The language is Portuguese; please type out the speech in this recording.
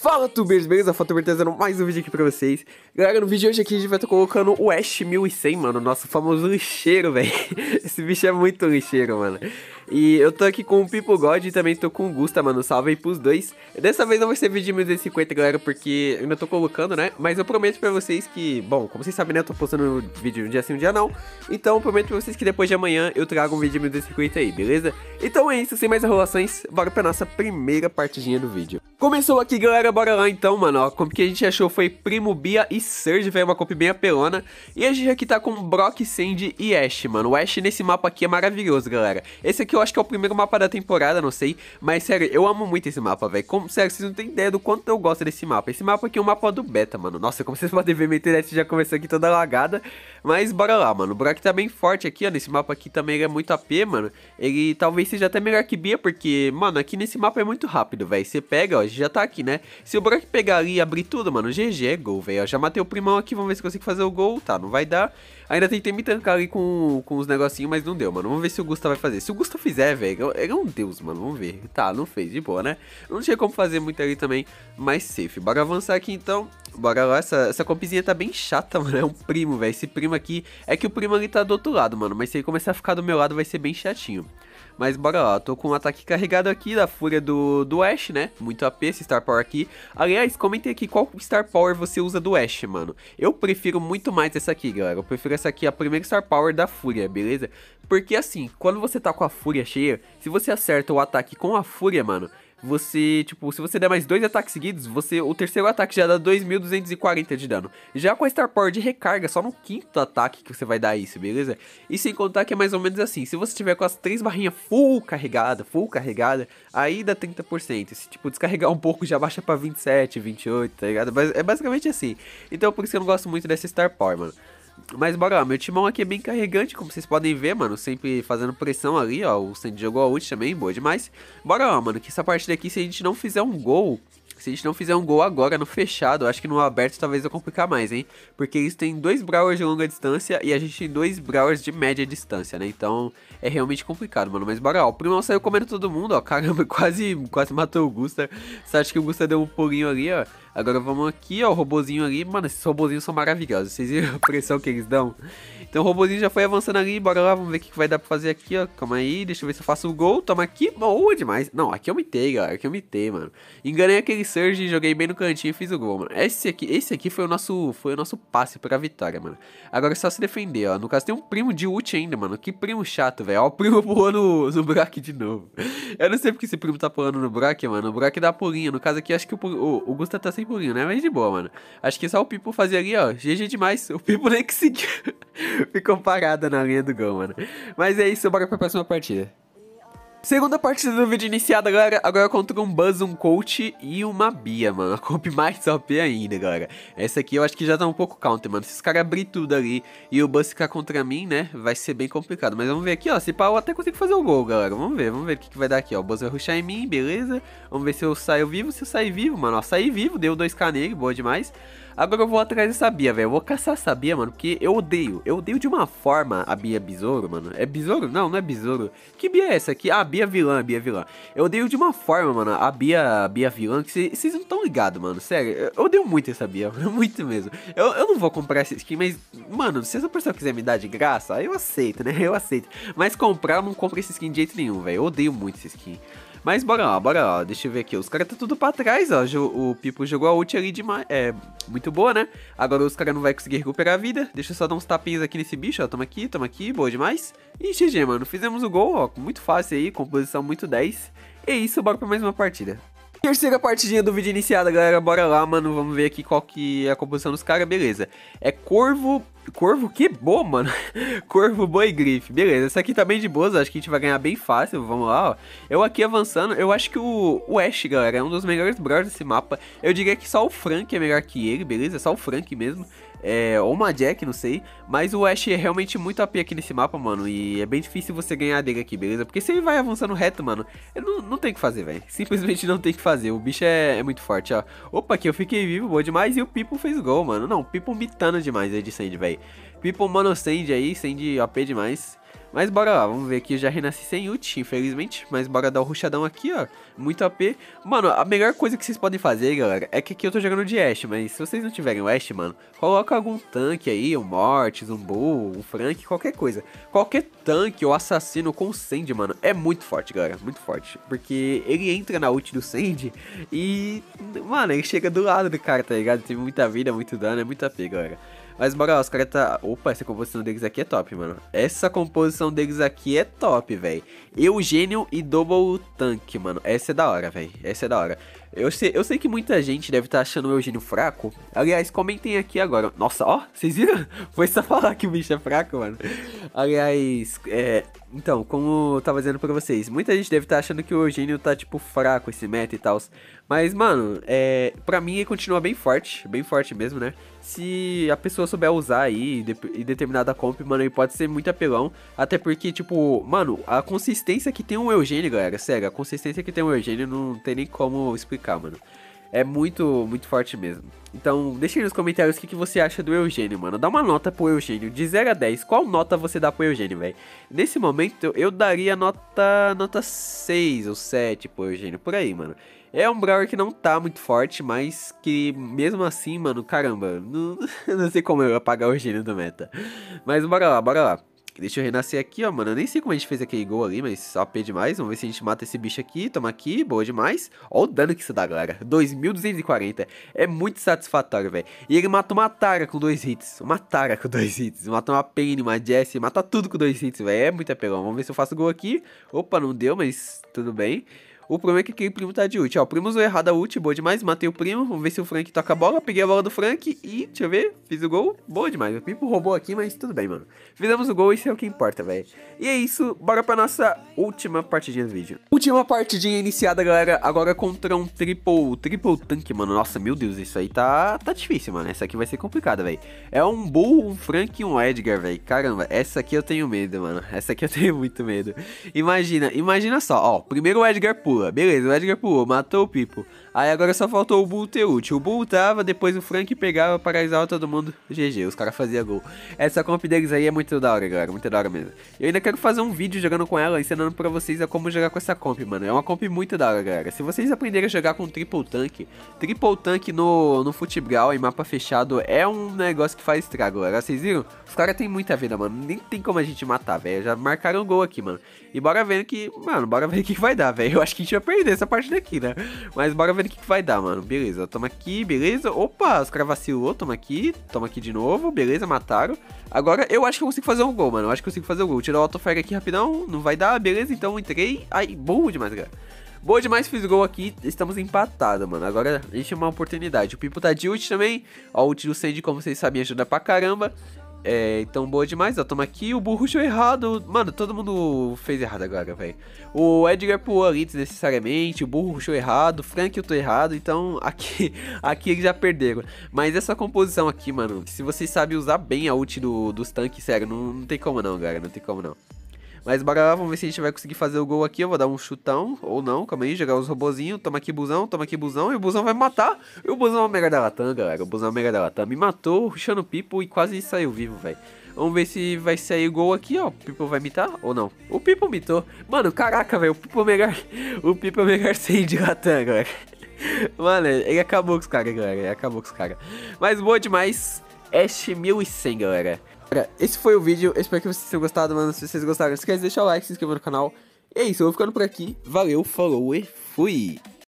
Fala tubers, beleza? Foto Fatuber trazendo mais um vídeo aqui pra vocês Galera, no vídeo de hoje aqui a gente vai estar colocando o Ash 1100, mano Nosso famoso lixeiro, velho Esse bicho é muito lixeiro, mano e eu tô aqui com o Pipo God e também tô com o Gusta, mano. Salve aí pros dois. Dessa vez não vai ser vídeo de 1050, galera, porque eu ainda tô colocando, né? Mas eu prometo pra vocês que, bom, como vocês sabem, né? Eu tô postando vídeo um dia sim, um dia não. Então eu prometo pra vocês que depois de amanhã eu trago um vídeo de 1050 aí, beleza? Então é isso, sem mais enrolações, bora pra nossa primeira partidinha do vídeo. Começou aqui, galera, bora lá então, mano. Ó, a comp que a gente achou foi Primo, Bia e Surge, velho, uma comp bem apelona. E a gente aqui tá com Brock, Sandy e Ash, mano. O Ash nesse mapa aqui é maravilhoso, galera. Esse aqui eu acho que é o primeiro mapa da temporada, não sei. Mas sério, eu amo muito esse mapa, velho. Como, sério, vocês não têm ideia do quanto eu gosto desse mapa. Esse mapa aqui é o um mapa do beta, mano. Nossa, como vocês podem ver, minha internet já começou aqui toda lagada. Mas bora lá, mano. O Brock tá bem forte aqui, ó. Nesse mapa aqui também ele é muito AP, mano. Ele talvez seja até melhor que Bia, porque, mano, aqui nesse mapa é muito rápido, velho. Você pega, ó, já tá aqui, né? Se o Brock pegar ali e abrir tudo, mano, GG é gol, velho. Já matei o primão aqui, vamos ver se consigo fazer o gol. Tá, não vai dar. Ainda tentei me tancar ali com, com os negocinhos, mas não deu, mano. Vamos ver se o Gusta vai fazer. Se o Gusta fizer, velho, ele é, é um deus, mano. Vamos ver. Tá, não fez, de boa, né? Não tinha como fazer muito ali também, mais safe. Bora avançar aqui então. Bora lá, essa, essa compizinha tá bem chata, mano. É um primo, velho. Esse primo aqui. É que o primo ali tá do outro lado, mano. Mas se ele começar a ficar do meu lado, vai ser bem chatinho. Mas bora lá, tô com um ataque carregado aqui da fúria do, do Ash, né? Muito AP esse Star Power aqui. Aliás, comentem aqui qual Star Power você usa do Ash, mano. Eu prefiro muito mais essa aqui, galera. Eu prefiro essa aqui, a primeira Star Power da fúria, beleza? Porque assim, quando você tá com a fúria cheia, se você acerta o ataque com a fúria, mano, você, tipo, se você der mais dois ataques seguidos, você o terceiro ataque já dá 2.240 de dano. Já com a Star Power de recarga, só no quinto ataque que você vai dar isso, beleza? E sem contar que é mais ou menos assim, se você tiver com as três barrinhas full carregada, full carregada, aí dá 30%. Se, tipo, descarregar um pouco, já baixa pra 27, 28, tá ligado? Mas é basicamente assim. Então, por isso que eu não gosto muito dessa Star Power, mano. Mas bora lá, meu timão aqui é bem carregante, como vocês podem ver, mano. Sempre fazendo pressão ali, ó. O Sandy jogou a ult também, boa demais. Bora lá, mano, que essa partida aqui, se a gente não fizer um gol... Se a gente não fizer um gol agora no fechado, acho que no aberto talvez eu complicar mais, hein? Porque eles têm dois Brawlers de longa distância e a gente tem dois Brawlers de média distância, né? Então é realmente complicado, mano. Mas bora, ó. O Primão saiu comendo todo mundo, ó. Caramba, quase, quase matou o Gusta. Você acha que o Gusta deu um pulinho ali, ó? Agora vamos aqui, ó, o robozinho ali. Mano, esses robozinhos são maravilhosos. Vocês viram a pressão que eles dão? Então o robozinho já foi avançando ali, bora lá, vamos ver o que vai dar pra fazer aqui, ó. Calma aí, deixa eu ver se eu faço o gol. Toma aqui, boa demais. Não, aqui eu mitei, galera, aqui eu mitei, mano. Enganei aquele Surge, joguei bem no cantinho e fiz o gol, mano. Esse aqui, esse aqui foi o nosso, foi o nosso passe pra vitória, mano. Agora é só se defender, ó. No caso tem um primo de ult ainda, mano. Que primo chato, velho. Ó, o primo pulou no, no buraco de novo. Eu não sei porque esse primo tá pulando no buraco, mano. O buraco dá pulinha. No caso aqui, acho que o, o, o Gusta tá sem sem buguinho, né? Mas de boa, mano. Acho que só o Pipo fazia ali, ó. GG demais. O Pipo nem seguiu. Ficou parado na linha do gol, mano. Mas é isso, bora pra próxima partida. Segunda parte do vídeo iniciada, galera. Agora contra um Buzz, um Coach e uma Bia, mano. A comp mais OP ainda, galera. Essa aqui eu acho que já tá um pouco counter, mano. Se os caras abrir tudo ali e o Buzz ficar contra mim, né, vai ser bem complicado. Mas vamos ver aqui, ó. Se pá, eu até consigo fazer o gol, galera. Vamos ver, vamos ver o que, que vai dar aqui, ó. O Buzz vai rushar em mim, beleza. Vamos ver se eu saio vivo, se eu sair vivo, mano. Ó, saí vivo, deu 2k nele, boa demais. Agora eu vou atrás dessa Bia, velho. Eu vou caçar essa Bia, mano, porque eu odeio. Eu odeio de uma forma a Bia Besouro, mano. É Besouro? Não, não é Besouro. Que Bia é essa aqui? Ah, Bia Vilã, Bia Vilã. Eu odeio de uma forma, mano, a Bia, a Bia Vilã, que vocês não estão ligados, mano. Sério, eu odeio muito essa Bia, mano, muito mesmo. Eu, eu não vou comprar essa skin, mas, mano, se essa pessoa quiser me dar de graça, eu aceito, né? Eu aceito. Mas comprar, eu não compro essa skin de jeito nenhum, velho. Eu odeio muito essa skin. Mas bora lá, bora lá. Deixa eu ver aqui. Os caras tá tudo pra trás, ó. O Pipo jogou a ult ali demais. É, muito boa, né? Agora os caras não vai conseguir recuperar a vida. Deixa eu só dar uns tapinhos aqui nesse bicho, ó. Toma aqui, toma aqui. Boa demais. E GG, mano. Fizemos o gol, ó. Muito fácil aí. Composição muito 10. É isso, bora pra mais uma partida. Terceira partidinha do vídeo iniciada, galera. Bora lá, mano. Vamos ver aqui qual que é a composição dos caras. Beleza. É Corvo, Corvo que bom mano. Corvo, boi e grife. Beleza, essa aqui tá bem de boas, acho que a gente vai ganhar bem fácil, vamos lá, ó. Eu aqui avançando, eu acho que o, o Ash, galera, é um dos melhores brothers desse mapa. Eu diria que só o Frank é melhor que ele, beleza? Só o Frank mesmo. É, ou uma Jack, não sei. Mas o Ash é realmente muito AP aqui nesse mapa, mano. E é bem difícil você ganhar dele aqui, beleza? Porque se ele vai avançando reto, mano, não, não tem o que fazer, velho. Simplesmente não tem o que fazer. O bicho é, é, muito forte, ó. Opa, aqui eu fiquei vivo, boa demais. E o Pipo fez gol, mano. Não, o Pipo mitando demais aí de Sand, velho. People Mano Sandy aí, Sandy OP demais. Mas bora lá, vamos ver aqui, já renasci sem ult, infelizmente, mas bora dar o um ruxadão aqui, ó, muito AP. Mano, a melhor coisa que vocês podem fazer, galera, é que aqui eu tô jogando de Ashe, mas se vocês não tiverem o Ashe, mano, coloca algum tanque aí, um Mortis, um Bull, um Frank, qualquer coisa. Qualquer tanque ou assassino com Sand, mano, é muito forte, galera, muito forte, porque ele entra na ult do Sand e, mano, ele chega do lado do cara, tá ligado? Tem muita vida, muito dano, é muito AP, galera. Mas bora lá, os caras tá. Opa, essa composição deles aqui é top, mano. Essa composição deles aqui é top, velho. Eugênio e Double Tank, mano. Essa é da hora, velho. Essa é da hora. Eu sei, eu sei que muita gente deve estar tá achando o Eugênio fraco. Aliás, comentem aqui agora. Nossa, ó, vocês viram? Foi só falar que o bicho é fraco, mano. Aliás, é. Então, como eu tava dizendo pra vocês, muita gente deve estar tá achando que o Eugênio tá, tipo, fraco esse meta e tal. Mas, mano, é. Pra mim ele continua bem forte. Bem forte mesmo, né? Se a pessoa souber usar aí em determinada comp, mano, ele pode ser muito apelão. Até porque, tipo, mano, a consistência que tem um Eugênio, galera, sério, a consistência que tem um Eugênio não tem nem como explicar explicar, mano. É muito, muito forte mesmo. Então, deixa aí nos comentários o que, que você acha do Eugênio, mano. Dá uma nota pro Eugênio, de 0 a 10. Qual nota você dá pro Eugênio, velho? Nesse momento, eu daria nota nota 6 ou 7 pro Eugênio, por aí, mano. É um Brawler que não tá muito forte, mas que mesmo assim, mano, caramba, não, não sei como eu apagar o Eugênio do meta. Mas bora lá, bora lá. Deixa eu renascer aqui, ó, mano. Eu nem sei como a gente fez aquele gol ali, mas AP é demais. Vamos ver se a gente mata esse bicho aqui. Toma aqui, boa demais. Ó o dano que isso dá, galera. 2.240. É muito satisfatório, velho. E ele mata uma Tara com dois hits. Uma Tara com dois hits. Mata uma Penny, uma Jessie. Mata tudo com dois hits, velho. É muito apelão. Vamos ver se eu faço gol aqui. Opa, não deu, mas tudo bem. O problema é que o primo tá de ult. Ó, o primo usou errado a ult, boa demais. Matei o primo. Vamos ver se o Frank toca a bola. Peguei a bola do Frank e, deixa eu ver, fiz o gol. Boa demais. O Pipo roubou aqui, mas tudo bem, mano. Fizemos o gol, isso é o que importa, velho. E é isso, bora pra nossa última partidinha do vídeo. Última partidinha iniciada, galera. Agora contra um triple, triple tanque, mano. Nossa, meu Deus, isso aí tá, tá difícil, mano. Essa aqui vai ser complicada, velho. É um Bull, um Frank e um Edgar, velho. Caramba, essa aqui eu tenho medo, mano. Essa aqui eu tenho muito medo. Imagina, imagina só, ó. Primeiro o Edgar pula pula. Beleza, o Edgar pulou, matou o Pipo. Aí agora só faltou o Bull ter ult. O Bull tava depois o Frank pegava, paralisava todo mundo. GG, os caras faziam gol. Essa comp deles aí é muito da hora, galera. Muito da hora mesmo. Eu ainda quero fazer um vídeo jogando com ela, ensinando pra vocês a como jogar com essa comp, mano. É uma comp muito da hora, galera. Se vocês aprenderem a jogar com triple tank, triple tank no, no futebol em mapa fechado é um negócio que faz estrago, galera. Vocês viram? Os caras têm muita vida, mano. Nem tem como a gente matar, velho. Já marcaram um gol aqui, mano. E bora ver que... Mano, bora ver o que vai dar, velho. Eu acho que gente vai perder essa parte daqui, né? Mas bora ver o que, que vai dar, mano. Beleza, toma aqui, beleza. Opa, os caras vacilou, toma aqui, toma aqui de novo, beleza, mataram. Agora eu acho que eu consigo fazer um gol, mano. Eu acho que eu consigo fazer um gol. Tirar o autofire aqui rapidão, não vai dar, beleza. Então entrei. Ai, boa demais, cara. Boa demais, fiz gol aqui. Estamos empatados, mano. Agora a gente tem uma oportunidade. O Pipo tá de ult também. Ó, o ult do Sandy, como vocês sabem, ajuda pra caramba. É, então boa demais, ó, toma aqui. O burro Burrucho errado. Mano, todo mundo fez errado agora, velho. O Edgar pulou ali desnecessariamente, o burro Burrucho errado, Frank eu tô errado, então aqui, aqui eles já perderam. Mas essa composição aqui, mano, se vocês sabem usar bem a ult do, dos tanques, sério, não, não tem como não, galera, não tem como não. Mas bora lá, vamos ver se a gente vai conseguir fazer o gol aqui. Eu vou dar um chutão, ou não, calma aí, jogar os robozinhos. Toma aqui, busão, toma aqui, busão. E o busão vai me matar. E o busão é o mega da Latam, galera. O busão é o mega da Latam. Me matou, ruxando pipo e quase saiu vivo, velho. Vamos ver se vai sair o gol aqui, ó. O Pipo vai mitar ou não? O Pipo mitou. Mano, caraca, velho. O Pipo é O Pipo é mega sem de Latam, galera. Mano, ele acabou com os caras, galera. Ele acabou com os caras. Mas boa demais. Ash 1100, galera esse foi o vídeo. Eu espero que vocês tenham gostado, mano. Se vocês gostaram, não esquece de deixar o like, se inscrever no canal. E é isso, eu vou ficando por aqui. Valeu, falou e fui!